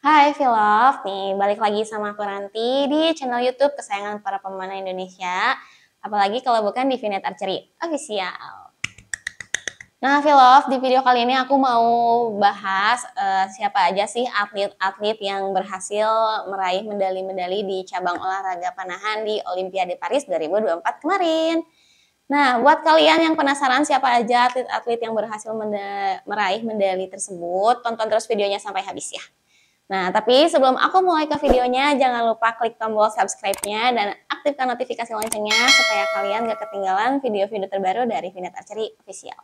Hai Vilov, nih balik lagi sama aku Ranti di channel YouTube kesayangan para pemanah Indonesia. Apalagi kalau bukan di Vinet Archery Official. Nah Vilov, di video kali ini aku mau bahas uh, siapa aja sih atlet-atlet yang berhasil meraih medali-medali di cabang olahraga panahan di Olimpiade Paris 2024 kemarin. Nah, buat kalian yang penasaran siapa aja atlet-atlet yang berhasil meraih medali tersebut, tonton terus videonya sampai habis ya. Nah, tapi sebelum aku mulai ke videonya, jangan lupa klik tombol subscribe-nya dan aktifkan notifikasi loncengnya supaya kalian gak ketinggalan video-video terbaru dari Vinet Archery Official.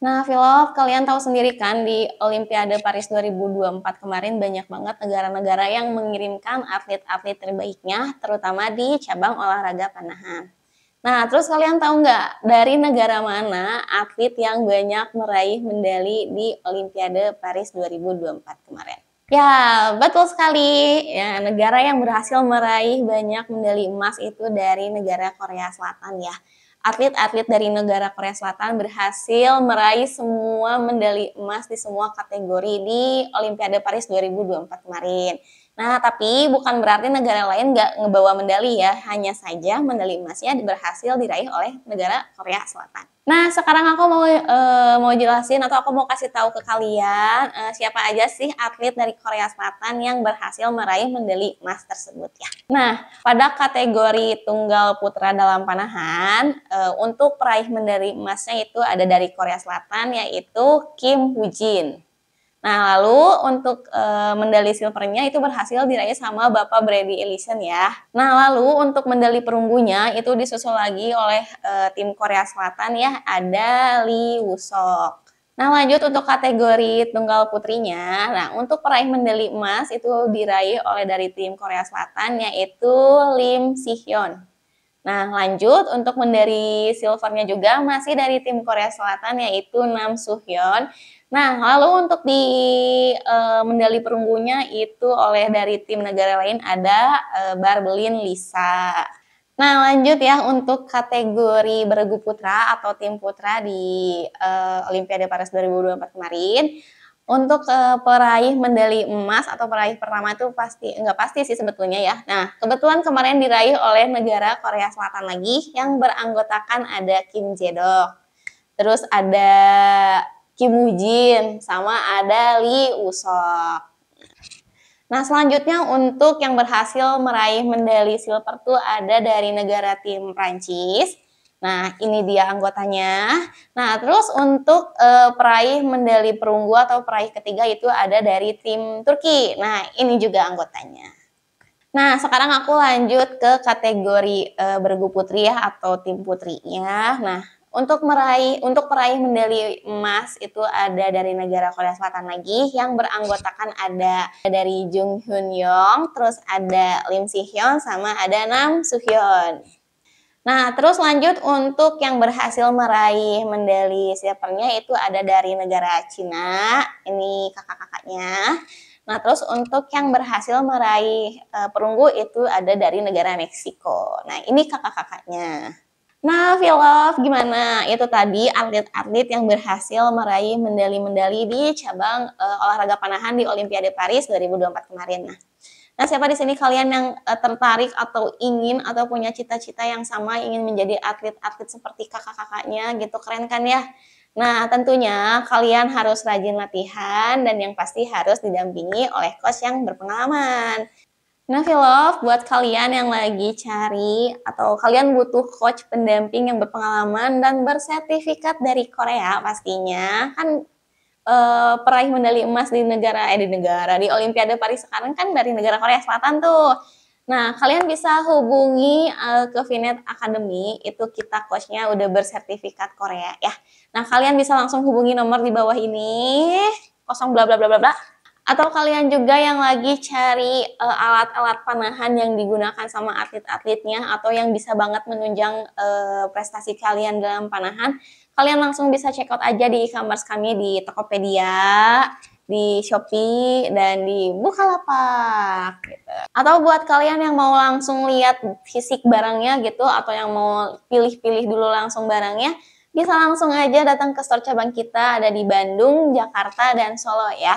Nah, Philop, kalian tahu sendiri kan di Olimpiade Paris 2024 kemarin banyak banget negara-negara yang mengirimkan atlet-atlet terbaiknya, terutama di cabang olahraga panahan. Nah, terus kalian tahu nggak dari negara mana atlet yang banyak meraih medali di Olimpiade Paris 2024 kemarin? Ya, betul sekali. Ya, negara yang berhasil meraih banyak medali emas itu dari negara Korea Selatan ya. Atlet-atlet dari negara Korea Selatan berhasil meraih semua medali emas di semua kategori di Olimpiade Paris 2024 kemarin. Nah, tapi bukan berarti negara lain nggak ngebawa medali ya, hanya saja medali emasnya berhasil diraih oleh negara Korea Selatan. Nah, sekarang aku mau e, mau jelasin atau aku mau kasih tahu ke kalian e, siapa aja sih atlet dari Korea Selatan yang berhasil meraih medali emas tersebut ya. Nah, pada kategori tunggal putra dalam panahan, e, untuk peraih medali emasnya itu ada dari Korea Selatan yaitu Kim Woo Nah, lalu untuk e, eh, medali silvernya itu berhasil diraih sama Bapak Brady Ellison ya. Nah, lalu untuk medali perunggunya itu disusul lagi oleh e, tim Korea Selatan ya, ada Lee Woo-sok. Nah, lanjut untuk kategori tunggal putrinya. Nah, untuk peraih medali emas itu diraih oleh dari tim Korea Selatan yaitu Lim Si-hyun. Nah, lanjut untuk medali silvernya juga masih dari tim Korea Selatan yaitu Nam hyun Nah, lalu untuk di e, medali perunggunya itu oleh dari tim negara lain ada e, Barbelin Lisa. Nah, lanjut ya untuk kategori beregu putra atau tim putra di e, Olimpiade Paris 2024 kemarin. Untuk e, peraih medali emas atau peraih pertama itu pasti enggak pasti sih sebetulnya ya. Nah, kebetulan kemarin diraih oleh negara Korea Selatan lagi yang beranggotakan ada Kim Jedok. Terus ada Kimujin, sama ada Lee Usok. Nah, selanjutnya untuk yang berhasil meraih medali silver tuh ada dari negara tim Prancis. Nah, ini dia anggotanya. Nah, terus untuk e, peraih medali perunggu atau peraih ketiga itu ada dari tim Turki. Nah, ini juga anggotanya. Nah, sekarang aku lanjut ke kategori e, bergu putri ya atau tim putrinya. Nah, untuk meraih untuk peraih medali emas itu ada dari negara Korea Selatan lagi yang beranggotakan ada dari Jung Hyun Yong, terus ada Lim Si Hyun sama ada Nam Soo Hyun. Nah, terus lanjut untuk yang berhasil meraih medali silvernya itu ada dari negara Cina, ini kakak-kakaknya. Nah, terus untuk yang berhasil meraih eh, perunggu itu ada dari negara Meksiko. Nah, ini kakak-kakaknya. Nah, Vilov, gimana? Itu tadi atlet-atlet yang berhasil meraih medali-medali di cabang uh, olahraga panahan di Olimpiade Paris 2024 kemarin. Nah, nah siapa di sini kalian yang uh, tertarik atau ingin atau punya cita-cita yang sama ingin menjadi atlet-atlet seperti kakak-kakaknya gitu? Keren kan ya? Nah, tentunya kalian harus rajin latihan dan yang pasti harus didampingi oleh coach yang berpengalaman. Nah, Love, buat kalian yang lagi cari atau kalian butuh coach pendamping yang berpengalaman dan bersertifikat dari Korea pastinya, kan eh, peraih medali emas di negara eh di negara di Olimpiade Paris sekarang kan dari negara Korea Selatan tuh. Nah, kalian bisa hubungi uh, ke Vinet Academy, itu kita coachnya udah bersertifikat Korea ya. Nah, kalian bisa langsung hubungi nomor di bawah ini, kosong bla bla bla bla bla, atau kalian juga yang lagi cari alat eh, alat-alat panahan yang digunakan sama atlet-atletnya atau yang bisa banget menunjang uh, prestasi kalian dalam panahan, kalian langsung bisa check out aja di e-commerce kami di Tokopedia, di Shopee dan di Bukalapak gitu. Atau buat kalian yang mau langsung lihat fisik barangnya gitu atau yang mau pilih-pilih dulu langsung barangnya, bisa langsung aja datang ke store cabang kita ada di Bandung, Jakarta, dan Solo ya.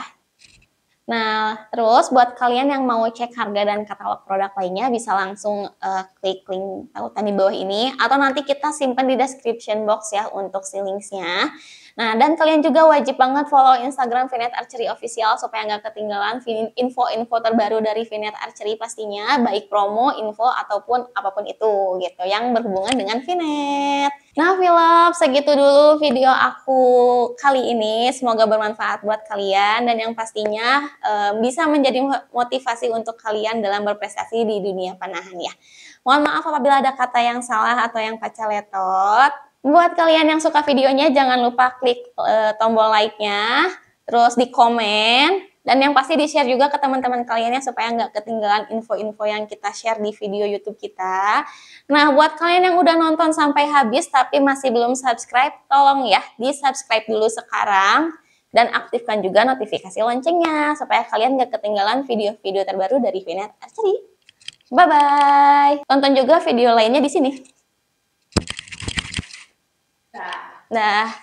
Nah, terus buat kalian yang mau cek harga dan katalog produk lainnya bisa langsung uh, klik link tautan di bawah ini atau nanti kita simpan di description box ya untuk si linksnya. Nah, dan kalian juga wajib banget follow Instagram Vinet Archery Official supaya nggak ketinggalan info-info terbaru dari Vinet Archery pastinya, baik promo, info, ataupun apapun itu gitu yang berhubungan dengan Vinet. Nah, Philip, segitu dulu video aku kali ini. Semoga bermanfaat buat kalian dan yang pastinya e, bisa menjadi motivasi untuk kalian dalam berprestasi di dunia panahan ya. Mohon maaf apabila ada kata yang salah atau yang kaca letot. Buat kalian yang suka videonya, jangan lupa klik e, tombol like-nya, terus di komen, dan yang pasti di-share juga ke teman-teman kalian ya supaya nggak ketinggalan info-info yang kita share di video YouTube kita. Nah, buat kalian yang udah nonton sampai habis tapi masih belum subscribe, tolong ya di-subscribe dulu sekarang dan aktifkan juga notifikasi loncengnya supaya kalian nggak ketinggalan video-video terbaru dari Vinet Asri. Bye bye. Tonton juga video lainnya di sini. Nah.